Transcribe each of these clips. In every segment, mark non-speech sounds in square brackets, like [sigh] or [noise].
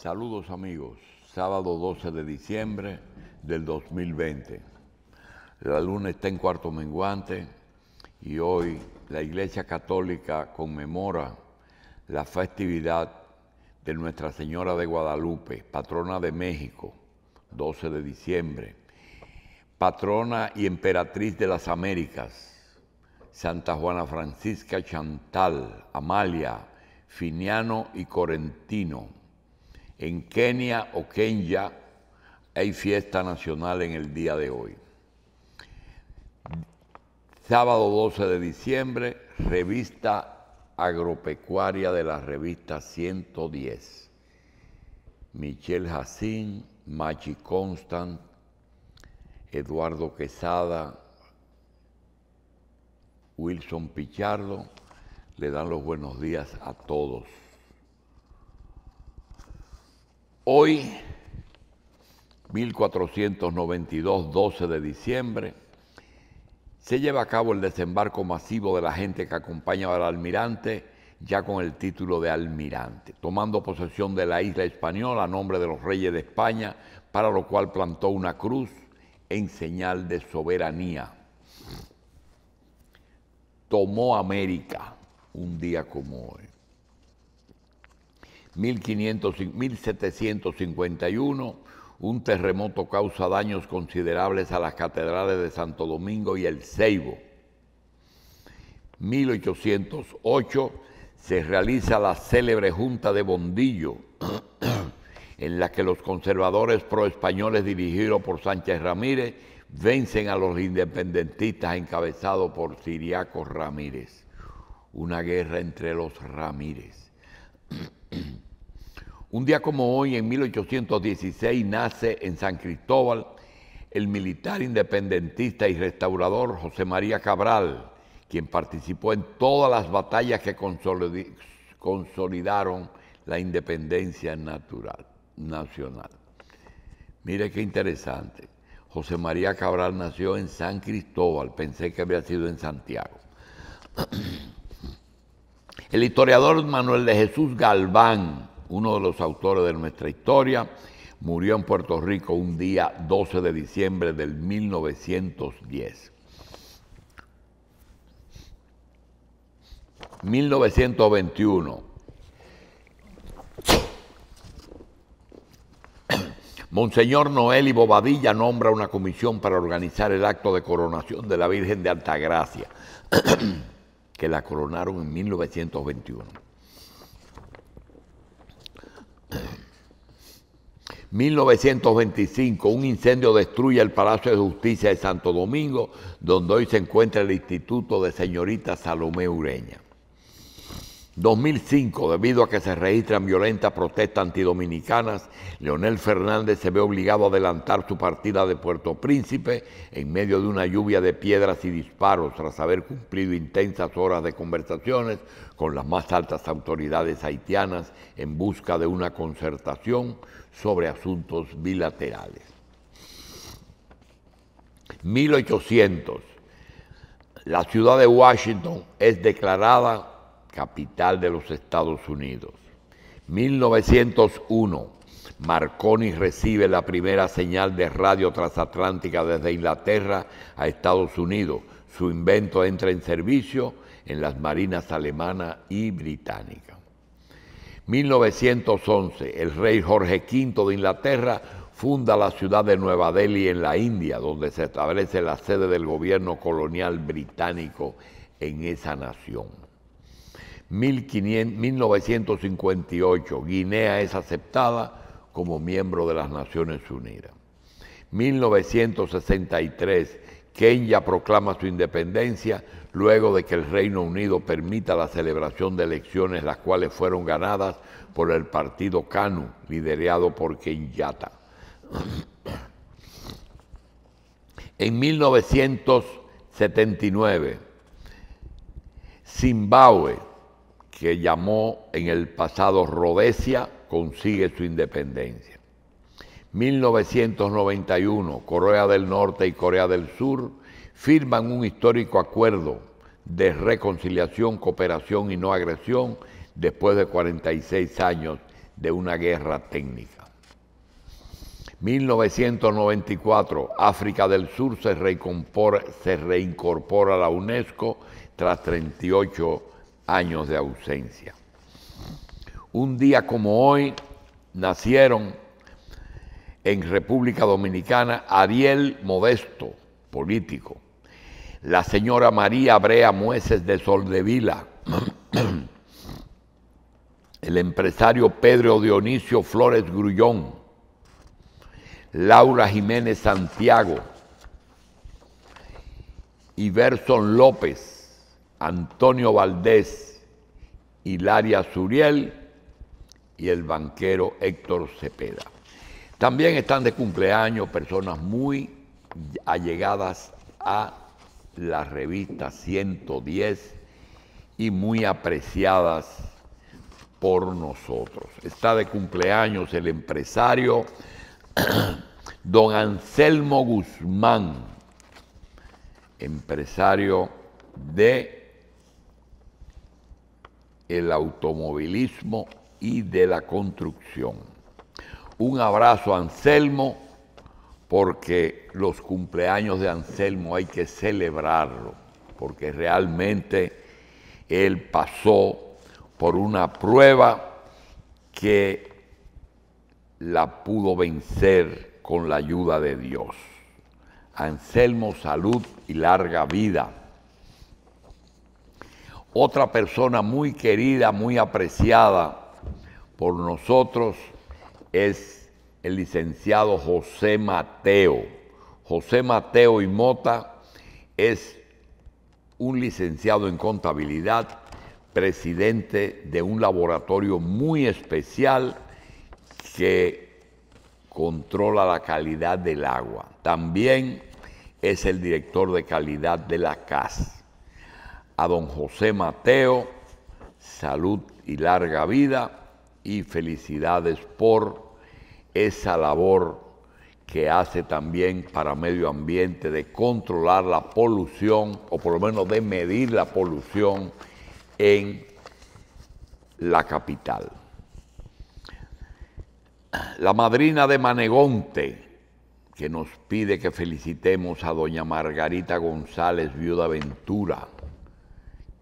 Saludos amigos, sábado 12 de diciembre del 2020. La luna está en cuarto menguante y hoy la Iglesia Católica conmemora la festividad de Nuestra Señora de Guadalupe, patrona de México, 12 de diciembre, patrona y emperatriz de las Américas, Santa Juana Francisca Chantal, Amalia, Finiano y Corentino, en Kenia o Kenya hay fiesta nacional en el día de hoy. Sábado 12 de diciembre, revista agropecuaria de la revista 110. Michelle Jacín, Machi Constant, Eduardo Quesada, Wilson Pichardo, le dan los buenos días a todos. Hoy, 1492, 12 de diciembre, se lleva a cabo el desembarco masivo de la gente que acompañaba al almirante, ya con el título de almirante, tomando posesión de la isla española a nombre de los reyes de España, para lo cual plantó una cruz en señal de soberanía. Tomó América un día como hoy. 1751, un terremoto causa daños considerables a las catedrales de Santo Domingo y El Ceibo. 1808 se realiza la célebre Junta de Bondillo, [clears throat] en la que los conservadores proespañoles dirigidos por Sánchez Ramírez vencen a los independentistas encabezados por Siriaco Ramírez. Una guerra entre los Ramírez. [clears throat] Un día como hoy, en 1816, nace en San Cristóbal el militar independentista y restaurador José María Cabral, quien participó en todas las batallas que consolidaron la independencia natural, nacional. Mire qué interesante. José María Cabral nació en San Cristóbal, pensé que había sido en Santiago. [clears throat] El historiador Manuel de Jesús Galván, uno de los autores de nuestra historia, murió en Puerto Rico un día 12 de diciembre del 1910. 1921. [coughs] Monseñor Noel y Bobadilla nombra una comisión para organizar el acto de coronación de la Virgen de Altagracia, [coughs] que la coronaron en 1921. 1925, un incendio destruye el Palacio de Justicia de Santo Domingo, donde hoy se encuentra el Instituto de Señorita Salomé Ureña. 2005, debido a que se registran violentas protestas antidominicanas, Leonel Fernández se ve obligado a adelantar su partida de Puerto Príncipe en medio de una lluvia de piedras y disparos tras haber cumplido intensas horas de conversaciones con las más altas autoridades haitianas en busca de una concertación sobre asuntos bilaterales. 1800. La ciudad de Washington es declarada capital de los Estados Unidos. 1901, Marconi recibe la primera señal de radio transatlántica desde Inglaterra a Estados Unidos. Su invento entra en servicio en las marinas alemana y británica. 1911, el rey Jorge V de Inglaterra funda la ciudad de Nueva Delhi en la India, donde se establece la sede del gobierno colonial británico en esa nación. 1958, Guinea es aceptada como miembro de las Naciones Unidas. 1963, Kenia proclama su independencia luego de que el Reino Unido permita la celebración de elecciones las cuales fueron ganadas por el partido KANU, liderado por Kenyatta. [clears throat] En 1979, Zimbabue que llamó en el pasado Rhodesia, consigue su independencia. 1991, Corea del Norte y Corea del Sur firman un histórico acuerdo de reconciliación, cooperación y no agresión después de 46 años de una guerra técnica. 1994, África del Sur se reincorpora, se reincorpora a la UNESCO tras 38 años años de ausencia. Un día como hoy nacieron en República Dominicana Ariel Modesto, político, la señora María Brea Mueces de Soldevila, [clears throat] el empresario Pedro Dionisio Flores Grullón, Laura Jiménez Santiago, y Berson López, Antonio Valdés, Hilaria Suriel y el banquero Héctor Cepeda. También están de cumpleaños personas muy allegadas a la revista 110 y muy apreciadas por nosotros. Está de cumpleaños el empresario [clears throat] don Anselmo Guzmán, empresario de el automovilismo y de la construcción. Un abrazo a Anselmo, porque los cumpleaños de Anselmo hay que celebrarlo, porque realmente él pasó por una prueba que la pudo vencer con la ayuda de Dios. Anselmo, salud y larga vida otra persona muy querida, muy apreciada por nosotros es el licenciado José Mateo. José Mateo y Mota es un licenciado en contabilidad, presidente de un laboratorio muy especial que controla la calidad del agua. También es el director de calidad de la CAS a don José Mateo, salud y larga vida y felicidades por esa labor que hace también para medio ambiente de controlar la polución o por lo menos de medir la polución en la capital. La madrina de Manegonte, que nos pide que felicitemos a doña Margarita González, viuda Ventura,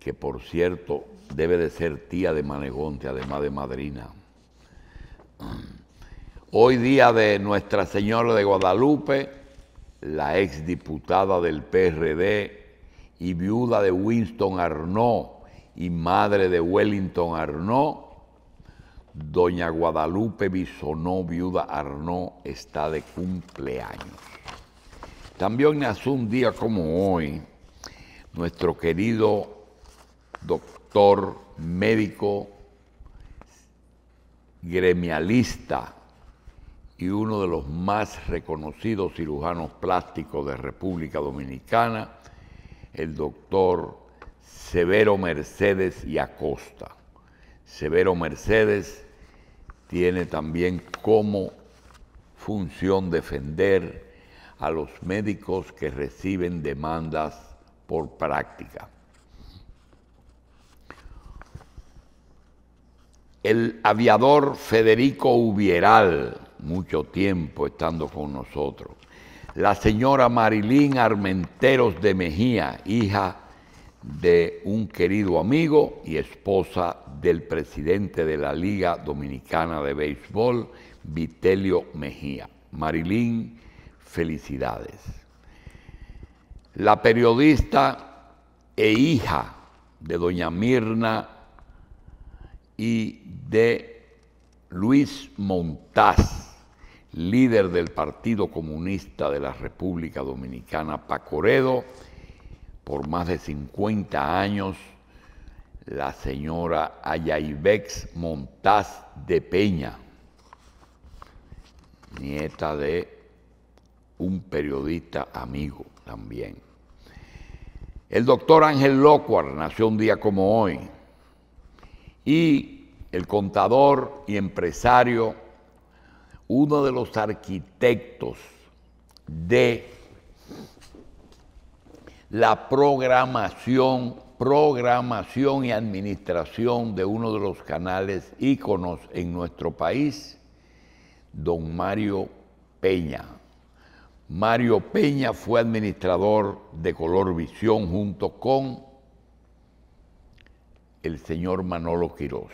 que por cierto debe de ser tía de Manegonte, además de madrina. Hoy día de Nuestra Señora de Guadalupe, la exdiputada del PRD y viuda de Winston Arnaud y madre de Wellington Arnaud, doña Guadalupe Bisonó, viuda Arnaud, está de cumpleaños. También nació un día como hoy nuestro querido doctor, médico, gremialista y uno de los más reconocidos cirujanos plásticos de República Dominicana, el doctor Severo Mercedes y Acosta. Severo Mercedes tiene también como función defender a los médicos que reciben demandas por práctica. el aviador Federico Ubieral, mucho tiempo estando con nosotros, la señora Marilín Armenteros de Mejía, hija de un querido amigo y esposa del presidente de la Liga Dominicana de Béisbol, Vitelio Mejía. Marilín, felicidades. La periodista e hija de doña Mirna y de Luis Montaz, líder del Partido Comunista de la República Dominicana, Pacoredo. Por más de 50 años, la señora Ayaibex Montaz de Peña, nieta de un periodista amigo también. El doctor Ángel Locuar nació un día como hoy, y el contador y empresario, uno de los arquitectos de la programación, programación y administración de uno de los canales íconos en nuestro país, don Mario Peña. Mario Peña fue administrador de Color Visión junto con el señor Manolo Quirós.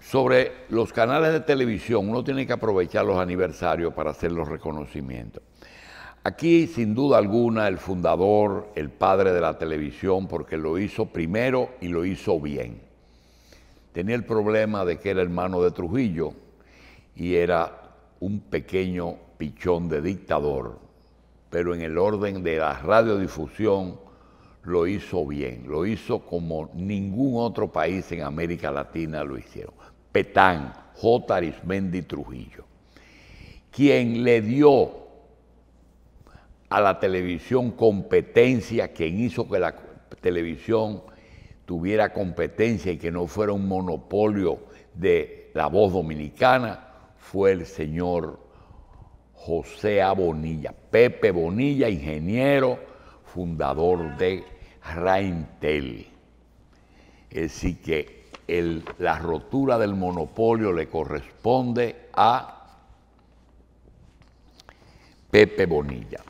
Sobre los canales de televisión, uno tiene que aprovechar los aniversarios para hacer los reconocimientos. Aquí, sin duda alguna, el fundador, el padre de la televisión, porque lo hizo primero y lo hizo bien. Tenía el problema de que era hermano de Trujillo y era un pequeño pichón de dictador, pero en el orden de la radiodifusión, lo hizo bien, lo hizo como ningún otro país en América Latina lo hicieron. Petán, J. Arismendi Trujillo, quien le dio a la televisión competencia, quien hizo que la televisión tuviera competencia y que no fuera un monopolio de la voz dominicana, fue el señor José A. Bonilla, Pepe Bonilla, ingeniero, fundador de Raintel. Así que la rotura del monopolio le corresponde a Pepe Bonilla,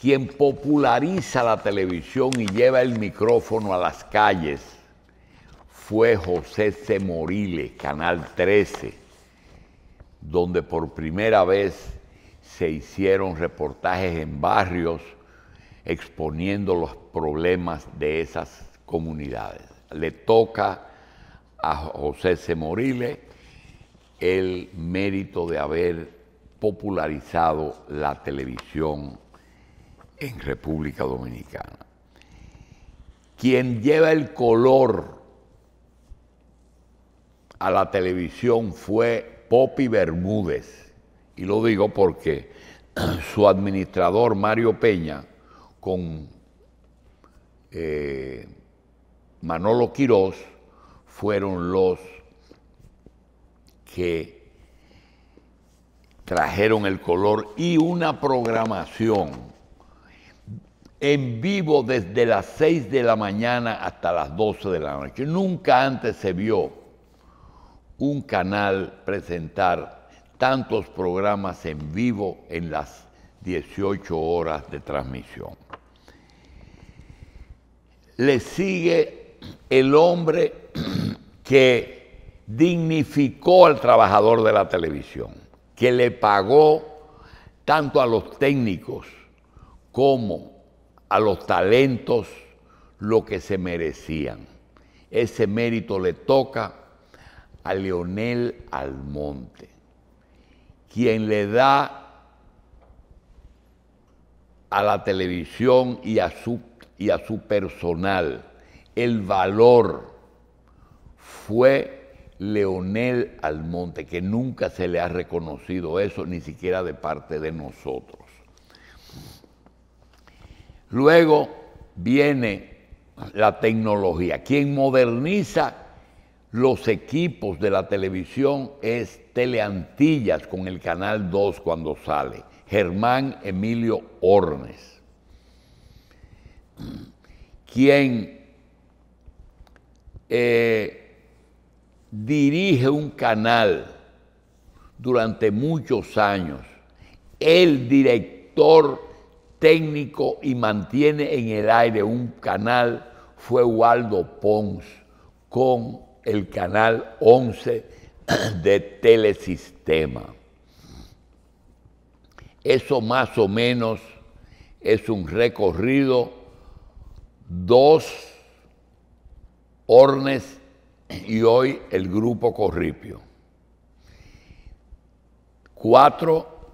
quien populariza la televisión y lleva el micrófono a las calles. Fue José C. Morile, Canal 13, donde por primera vez se hicieron reportajes en barrios exponiendo los problemas de esas comunidades. Le toca a José Moriles el mérito de haber popularizado la televisión en República Dominicana. Quien lleva el color a la televisión fue Popi Bermúdez. Y lo digo porque [clears throat] su administrador, Mario Peña, con eh, Manolo Quirós fueron los que trajeron el color y una programación en vivo desde las 6 de la mañana hasta las 12 de la noche. Nunca antes se vio un canal presentar tantos programas en vivo en las 18 horas de transmisión. Le sigue el hombre que dignificó al trabajador de la televisión, que le pagó tanto a los técnicos como a los talentos lo que se merecían. Ese mérito le toca a Leonel Almonte, quien le da a la televisión y a su, y a su personal. El valor fue Leonel Almonte, que nunca se le ha reconocido eso, ni siquiera de parte de nosotros. Luego viene la tecnología. Quien moderniza los equipos de la televisión es Teleantillas con el Canal 2 cuando sale. Germán Emilio Ornes, quien eh, dirige un canal durante muchos años, el director técnico y mantiene en el aire un canal fue Waldo Pons con el canal 11 de Telesistema. Eso más o menos es un recorrido, dos hornes y hoy el grupo Corripio. Cuatro,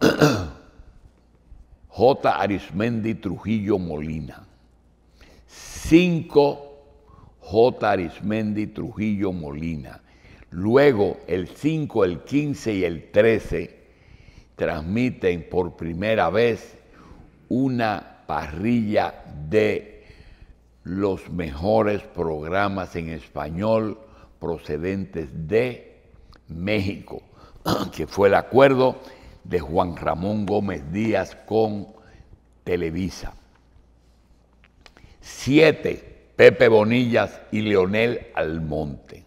[clears throat] J. Arismendi Trujillo Molina. Cinco, J. Arismendi Trujillo Molina. Luego el cinco, el quince y el 13 transmiten por primera vez una parrilla de los mejores programas en español procedentes de México, [clears throat] que fue el acuerdo de Juan Ramón Gómez Díaz con Televisa. Siete, Pepe Bonillas y Leonel Almonte.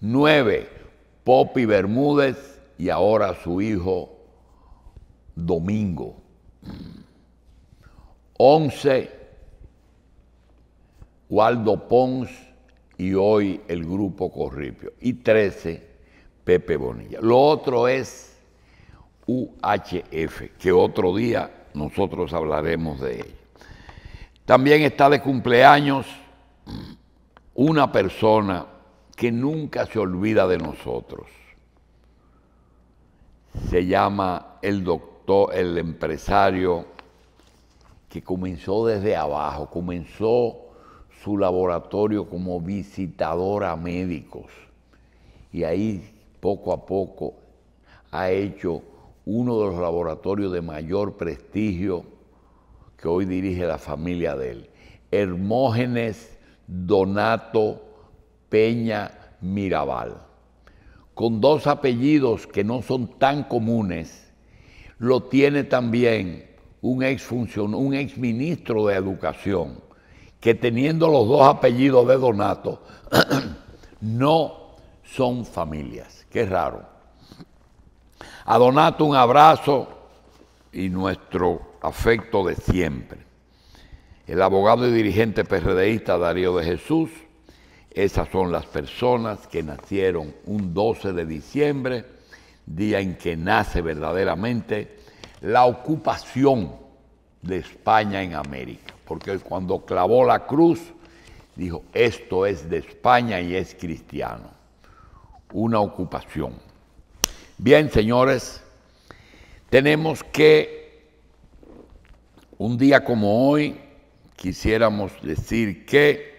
Nueve, Popi Bermúdez y ahora su hijo Domingo. 11 Waldo Pons y hoy el grupo Corripio. Y 13 Pepe Bonilla. Lo otro es UHF, que otro día nosotros hablaremos de ello. También está de cumpleaños una persona que nunca se olvida de nosotros se llama el doctor, el empresario que comenzó desde abajo, comenzó su laboratorio como visitador a médicos y ahí poco a poco ha hecho uno de los laboratorios de mayor prestigio que hoy dirige la familia de él, Hermógenes Donato Peña Mirabal con dos apellidos que no son tan comunes, lo tiene también un ex, un ex ministro de Educación, que teniendo los dos apellidos de Donato, [clears throat] no son familias. Qué raro. A Donato un abrazo y nuestro afecto de siempre. El abogado y dirigente PRDista Darío de Jesús, esas son las personas que nacieron un 12 de diciembre, día en que nace verdaderamente la ocupación de España en América. Porque cuando clavó la cruz, dijo, esto es de España y es cristiano. Una ocupación. Bien, señores, tenemos que un día como hoy, quisiéramos decir que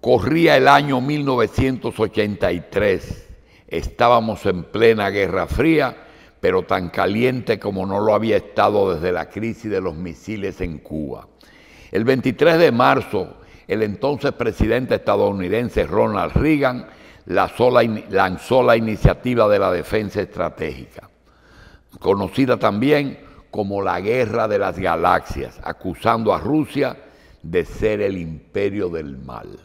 Corría el año 1983. Estábamos en plena Guerra Fría, pero tan caliente como no lo había estado desde la crisis de los misiles en Cuba. El 23 de marzo, el entonces presidente estadounidense Ronald Reagan lanzó la, lanzó la iniciativa de la defensa estratégica, conocida también como la Guerra de las Galaxias, acusando a Rusia de ser el imperio del mal.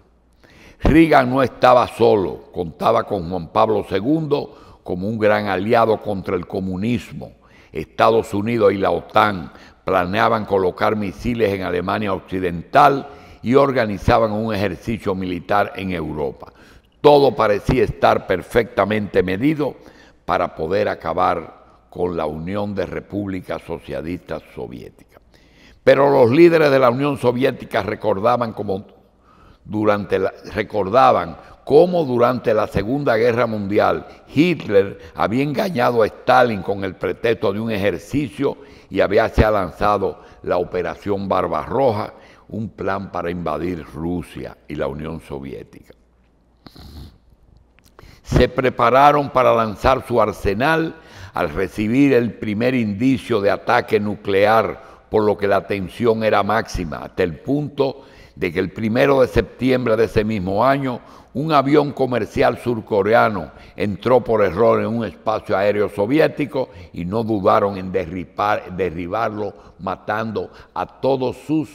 Reagan no estaba solo, contaba con Juan Pablo II como un gran aliado contra el comunismo. Estados Unidos y la OTAN planeaban colocar misiles en Alemania Occidental y organizaban un ejercicio militar en Europa. Todo parecía estar perfectamente medido para poder acabar con la Unión de Repúblicas Socialistas Soviéticas. Pero los líderes de la Unión Soviética recordaban como durante recordaban cómo durante la Segunda Guerra Mundial Hitler había engañado a Stalin con el pretexto de un ejercicio y había se lanzado la Operación Barbarroja, un plan para invadir Rusia y la Unión Soviética. Se prepararon para lanzar su arsenal al recibir el primer indicio de ataque nuclear, por lo que la tensión era máxima, hasta el punto de que el primero de septiembre de ese mismo año, un avión comercial surcoreano entró por error en un espacio aéreo soviético y no dudaron en derribarlo, matando a todos sus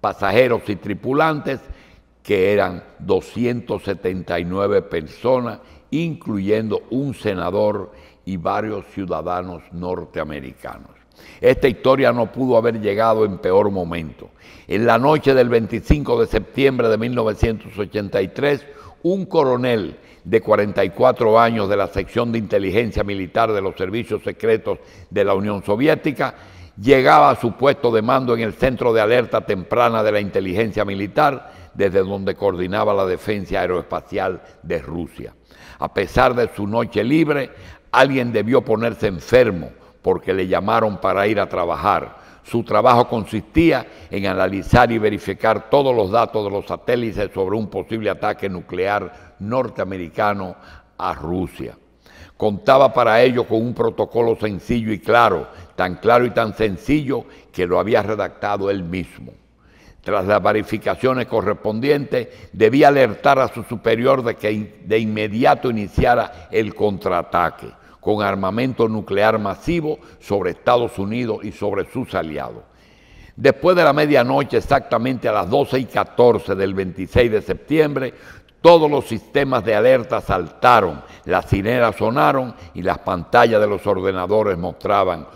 pasajeros y tripulantes, que eran 279 personas, incluyendo un senador y varios ciudadanos norteamericanos. Esta historia no pudo haber llegado en peor momento. En la noche del 25 de septiembre de 1983, un coronel de 44 años de la sección de inteligencia militar de los servicios secretos de la Unión Soviética llegaba a su puesto de mando en el centro de alerta temprana de la inteligencia militar, desde donde coordinaba la defensa aeroespacial de Rusia. A pesar de su noche libre, alguien debió ponerse enfermo porque le llamaron para ir a trabajar. Su trabajo consistía en analizar y verificar todos los datos de los satélites sobre un posible ataque nuclear norteamericano a Rusia. Contaba para ello con un protocolo sencillo y claro, tan claro y tan sencillo que lo había redactado él mismo. Tras las verificaciones correspondientes, debía alertar a su superior de que de inmediato iniciara el contraataque con armamento nuclear masivo sobre Estados Unidos y sobre sus aliados. Después de la medianoche, exactamente a las 12 y 14 del 26 de septiembre, todos los sistemas de alerta saltaron, las cineras sonaron y las pantallas de los ordenadores mostraban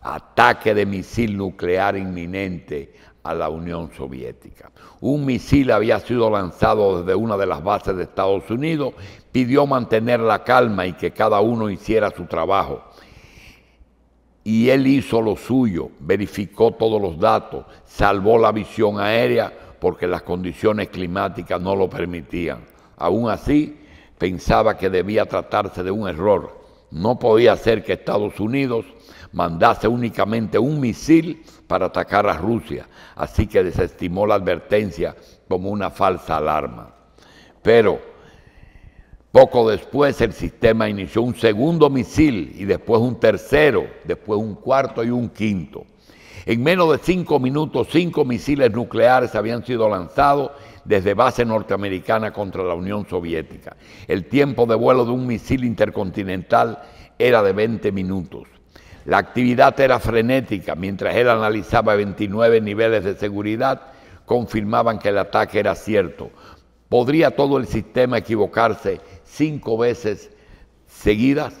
ataque de misil nuclear inminente a la Unión Soviética un misil había sido lanzado desde una de las bases de Estados Unidos, pidió mantener la calma y que cada uno hiciera su trabajo. Y él hizo lo suyo, verificó todos los datos, salvó la visión aérea porque las condiciones climáticas no lo permitían. Aún así, pensaba que debía tratarse de un error. No podía ser que Estados Unidos mandase únicamente un misil para atacar a Rusia, así que desestimó la advertencia como una falsa alarma. Pero poco después el sistema inició un segundo misil y después un tercero, después un cuarto y un quinto. En menos de cinco minutos, cinco misiles nucleares habían sido lanzados desde base norteamericana contra la Unión Soviética. El tiempo de vuelo de un misil intercontinental era de 20 minutos. La actividad era frenética. Mientras él analizaba 29 niveles de seguridad, confirmaban que el ataque era cierto. ¿Podría todo el sistema equivocarse cinco veces seguidas?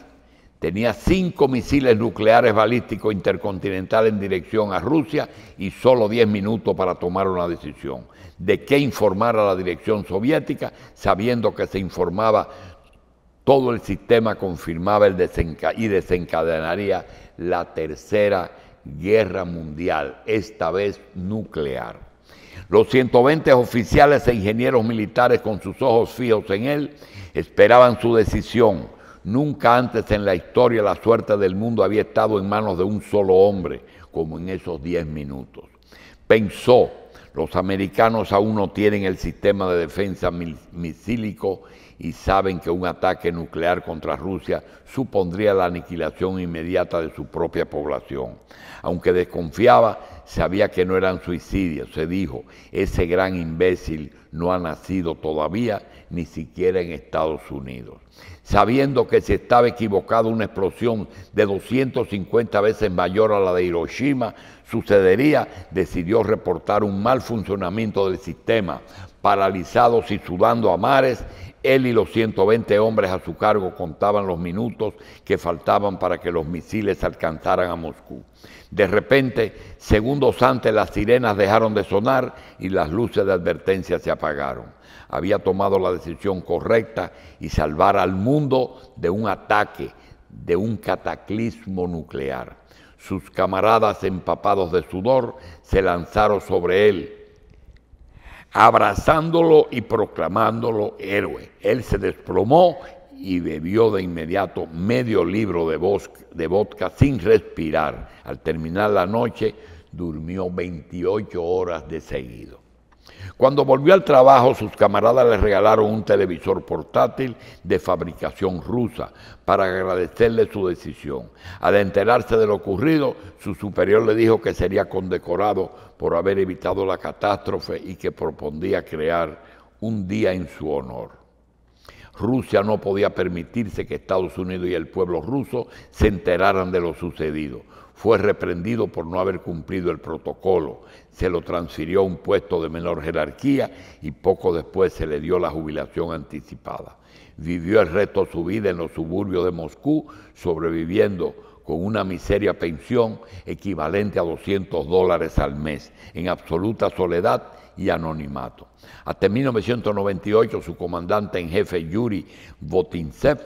Tenía cinco misiles nucleares balísticos intercontinentales en dirección a Rusia y solo diez minutos para tomar una decisión. ¿De qué informar a la dirección soviética sabiendo que se informaba todo el sistema confirmaba el y desencadenaría la tercera guerra mundial, esta vez nuclear. Los 120 oficiales e ingenieros militares con sus ojos fijos en él esperaban su decisión. Nunca antes en la historia la suerte del mundo había estado en manos de un solo hombre, como en esos 10 minutos. Pensó, los americanos aún no tienen el sistema de defensa misílico y saben que un ataque nuclear contra Rusia supondría la aniquilación inmediata de su propia población. Aunque desconfiaba, sabía que no eran suicidios. Se dijo, ese gran imbécil no ha nacido todavía, ni siquiera en Estados Unidos. Sabiendo que se estaba equivocado una explosión de 250 veces mayor a la de Hiroshima, sucedería, decidió reportar un mal funcionamiento del sistema, paralizados y sudando a mares, él y los 120 hombres a su cargo contaban los minutos que faltaban para que los misiles alcanzaran a Moscú. De repente, segundos antes, las sirenas dejaron de sonar y las luces de advertencia se apagaron. Había tomado la decisión correcta y salvar al mundo de un ataque, de un cataclismo nuclear. Sus camaradas empapados de sudor se lanzaron sobre él abrazándolo y proclamándolo héroe. Él se desplomó y bebió de inmediato medio libro de, vodka sin respirar. Al terminar la noche, durmió 28 horas de seguido. Cuando volvió al trabajo, sus camaradas le regalaron un televisor portátil de fabricación rusa para agradecerle su decisión. Al enterarse de lo ocurrido, su superior le dijo que sería condecorado por haber evitado la catástrofe y que propondía crear un día en su honor. Rusia no podía permitirse que Estados Unidos y el pueblo ruso se enteraran de lo sucedido. Fue reprendido por no haber cumplido el protocolo, se lo transfirió a un puesto de menor jerarquía y poco después se le dio la jubilación anticipada. Vivió el resto de su vida en los suburbios de Moscú, sobreviviendo con una miseria pensión equivalente a 200 dólares al mes, en absoluta soledad y anonimato. Hasta 1998 su comandante en jefe Yuri Botinsev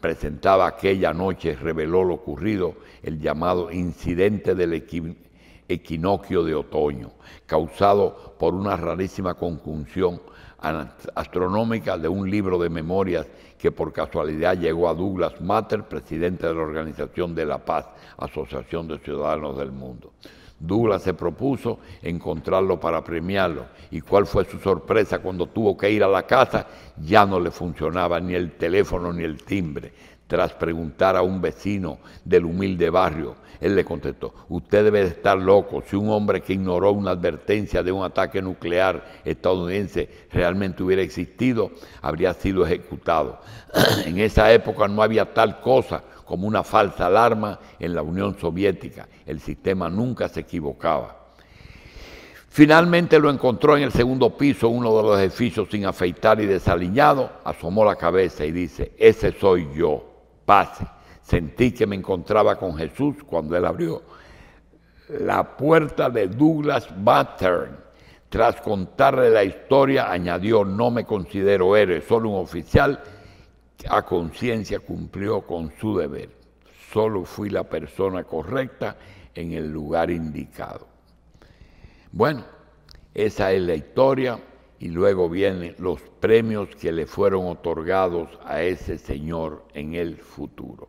presentaba aquella noche, reveló lo ocurrido, el llamado incidente del equinoquio equinoccio de otoño, causado por una rarísima conjunción astronómica de un libro de memorias que por casualidad llegó a Douglas Matter, presidente de la Organización de la Paz, Asociación de Ciudadanos del Mundo. Douglas se propuso encontrarlo para premiarlo. ¿Y cuál fue su sorpresa cuando tuvo que ir a la casa? Ya no le funcionaba ni el teléfono ni el timbre. Tras preguntar a un vecino del humilde barrio, él le contestó, usted debe estar loco si un hombre que ignoró una advertencia de un ataque nuclear estadounidense realmente hubiera existido, habría sido ejecutado. [clears throat] en esa época no había tal cosa como una falsa alarma en la Unión Soviética. El sistema nunca se equivocaba. Finalmente lo encontró en el segundo piso, uno de los edificios sin afeitar y desaliñado, asomó la cabeza y dice, ese soy yo, pase. Sentí que me encontraba con Jesús cuando él abrió la puerta de Douglas Battern. Tras contarle la historia, añadió, no me considero héroe, solo un oficial a conciencia cumplió con su deber. Solo fui la persona correcta en el lugar indicado. Bueno, esa es la historia y luego vienen los premios que le fueron otorgados a ese señor en el futuro.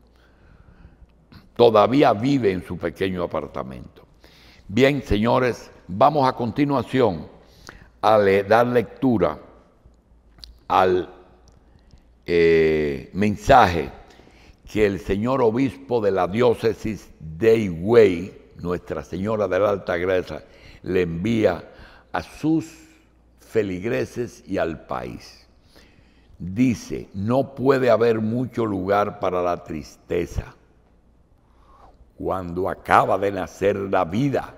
Todavía vive en su pequeño apartamento. Bien, señores, vamos a continuación a dar lectura al eh, mensaje que el señor obispo de la diócesis de Higüey, Nuestra Señora de la Alta Gracia, le envía a sus feligreses y al país. Dice, no puede haber mucho lugar para la tristeza cuando acaba de nacer la vida,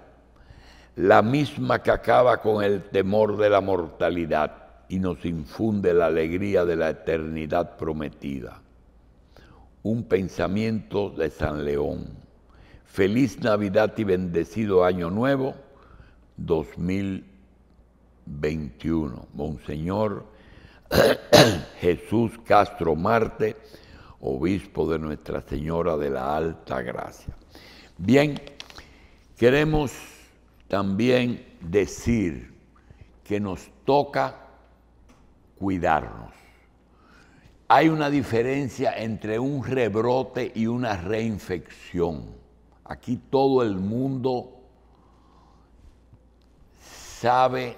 la misma que acaba con el temor de la mortalidad y nos infunde la alegría de la eternidad prometida. Un pensamiento de San León. Feliz Navidad y bendecido Año Nuevo 2021. Monseñor [clears throat] Jesús Castro Marte, obispo de Nuestra Señora de la Alta Gracia. Bien, queremos también decir que nos toca cuidarnos. Hay una diferencia entre un rebrote y una reinfección. Aquí todo el mundo sabe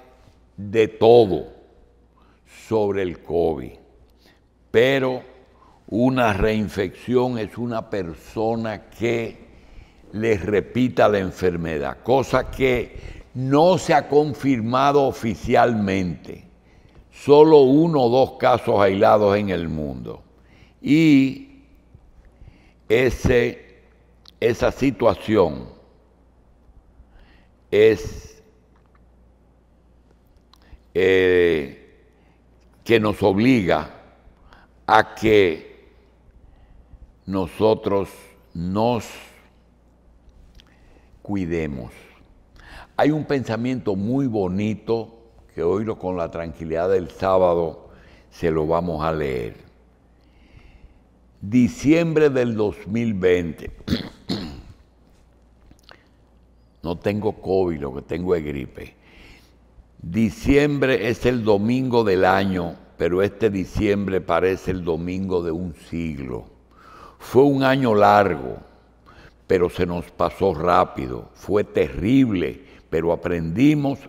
de todo sobre el COVID, pero una reinfección es una persona que les repita la enfermedad, cosa que no se ha confirmado oficialmente solo uno o dos casos aislados en el mundo. Y ese, esa situación es eh, que nos obliga a que nosotros nos cuidemos. Hay un pensamiento muy bonito que hoy con la tranquilidad del sábado se lo vamos a leer. Diciembre del 2020. [clears throat] no tengo COVID, lo que tengo es gripe. Diciembre es el domingo del año, pero este diciembre parece el domingo de un siglo. Fue un año largo, pero se nos pasó rápido. Fue terrible, pero aprendimos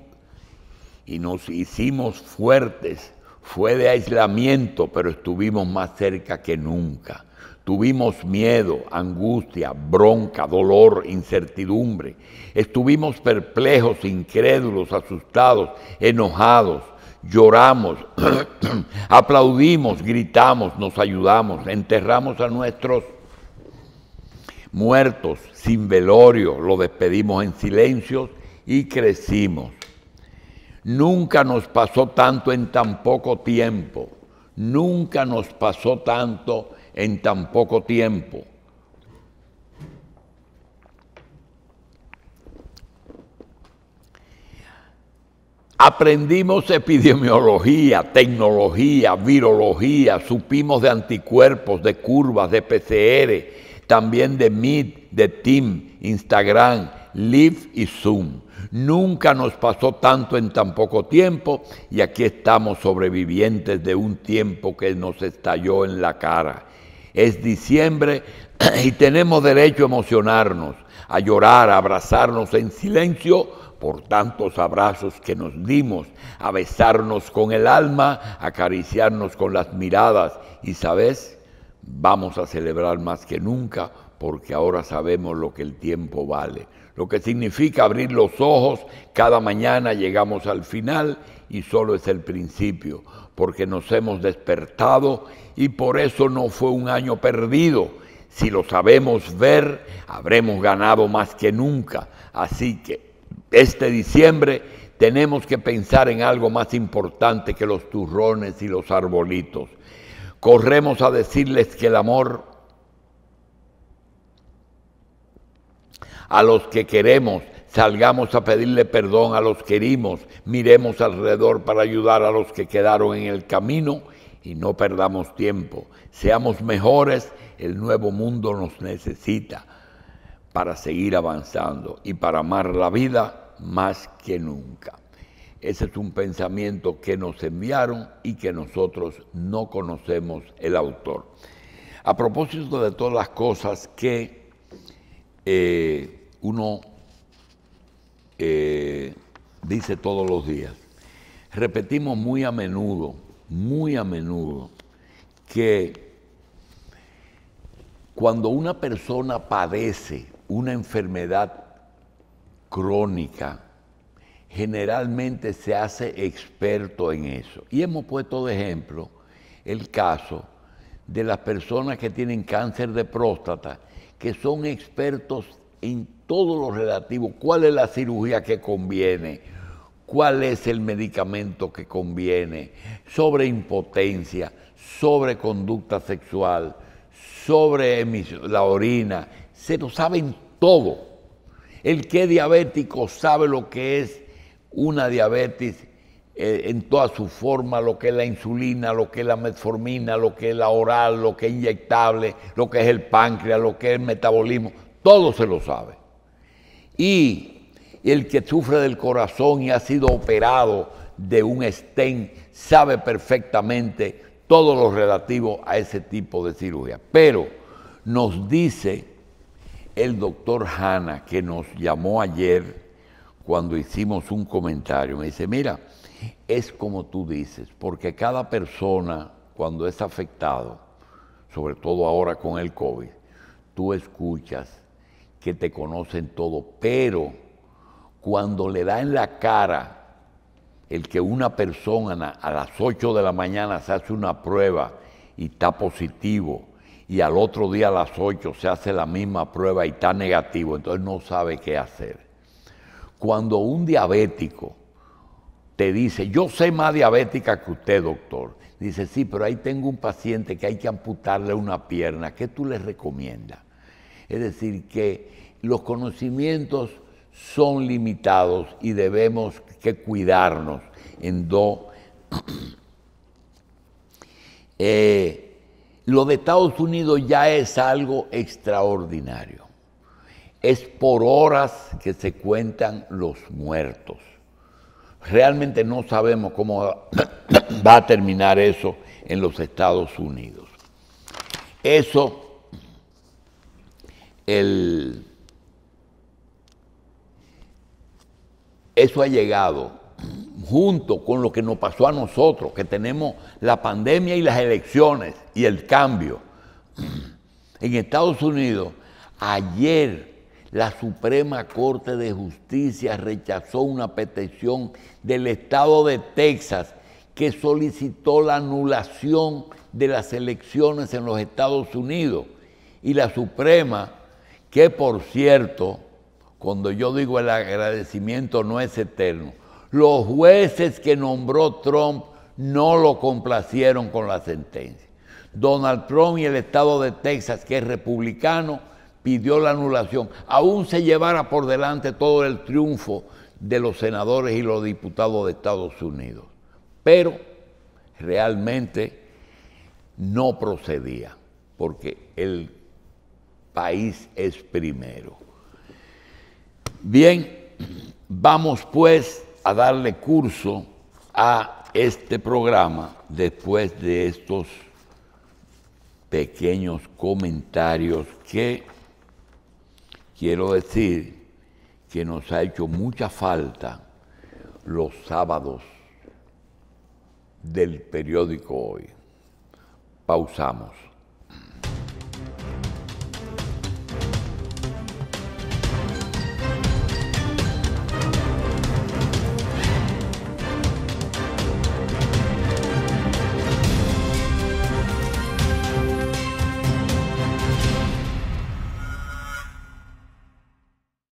y nos hicimos fuertes. Fue de aislamiento, pero estuvimos más cerca que nunca. Tuvimos miedo, angustia, bronca, dolor, incertidumbre. Estuvimos perplejos, incrédulos, asustados, enojados. Lloramos, [clears throat] aplaudimos, gritamos, nos ayudamos, enterramos a nuestros muertos sin velorio, lo despedimos en silencio y crecimos. Nunca nos pasó tanto en tan poco tiempo. Nunca nos pasó tanto en tan poco tiempo. Aprendimos epidemiología, tecnología, virología, supimos de anticuerpos, de curvas, de PCR, también de Meet, de Team, Instagram, Live y Zoom. Nunca nos pasó tanto en tan poco tiempo y aquí estamos sobrevivientes de un tiempo que nos estalló en la cara. Es diciembre [clears throat] y tenemos derecho a emocionarnos, a llorar, a abrazarnos en silencio por tantos abrazos que nos dimos, a besarnos con el alma, a acariciarnos con las miradas y sabes, vamos a celebrar más que nunca porque ahora sabemos lo que el tiempo vale. Lo que significa abrir los ojos, cada mañana llegamos al final y solo es el principio, porque nos hemos despertado y por eso no fue un año perdido. Si lo sabemos ver, habremos ganado más que nunca. Así que este diciembre tenemos que pensar en algo más importante que los turrones y los arbolitos. Corremos a decirles que el amor a los que queremos, salgamos a pedirle perdón a los que herimos, miremos alrededor para ayudar a los que quedaron en el camino y no perdamos tiempo. Seamos mejores, el nuevo mundo nos necesita para seguir avanzando y para amar la vida más que nunca. Ese es un pensamiento que nos enviaron y que nosotros no conocemos el autor. A propósito de todas las cosas que eh, uno eh, dice todos los días. Repetimos muy a menudo, muy a menudo, que cuando una persona padece una enfermedad crónica, generalmente se hace experto en eso. Y hemos puesto de ejemplo el caso de las personas que tienen cáncer de próstata que son expertos en todo lo relativo, cuál es la cirugía que conviene, cuál es el medicamento que conviene, sobre impotencia, sobre conducta sexual, sobre la orina, se lo saben todo. El que es diabético sabe lo que es una diabetes eh, en toda su forma, lo que es la insulina, lo que es la metformina, lo que es la oral, lo que es inyectable, lo que es el páncreas, lo que es el metabolismo, todo se lo sabe. Y el que sufre del corazón y ha sido operado de un estén sabe perfectamente todo lo relativo a ese tipo de cirugía. Pero nos dice el doctor Hanna, que nos llamó ayer cuando hicimos un comentario, me dice, mira, es como tú dices, porque cada persona cuando es afectado, sobre todo ahora con el COVID, tú escuchas que te conocen todo, pero cuando le da en la cara el que una persona a las 8 de la mañana se hace una prueba y está positivo, y al otro día a las 8 se hace la misma prueba y está negativo, entonces no sabe qué hacer. Cuando un diabético, te dice, yo soy más diabética que usted, doctor. Dice, sí, pero ahí tengo un paciente que hay que amputarle una pierna. ¿Qué tú le recomiendas? Es decir, que los conocimientos son limitados y debemos que cuidarnos en dos. [clears throat] Eh, lo de Estados Unidos ya es algo extraordinario. Es por horas que se cuentan los muertos. Realmente no sabemos cómo [clears throat] va a terminar eso en los Estados Unidos. Eso, eso ha llegado junto con lo que nos pasó a nosotros, que tenemos la pandemia y las elecciones y el cambio. [clears throat] En Estados Unidos, ayer la Suprema Corte de Justicia rechazó una petición del Estado de Texas que solicitó la anulación de las elecciones en los Estados Unidos. Y la Suprema, que por cierto, cuando yo digo el agradecimiento no es eterno, los jueces que nombró Trump no lo complacieron con la sentencia. Donald Trump y el estado de Texas, que es republicano, pidió la anulación, aún se llevara por delante todo el triunfo de los senadores y los diputados de Estados Unidos. Pero realmente no procedía, porque el país es primero. Bien, vamos pues a darle curso a este programa después de estos pequeños comentarios que Quiero decir que nos ha hecho mucha falta los sábados del periódico hoy. Pausamos.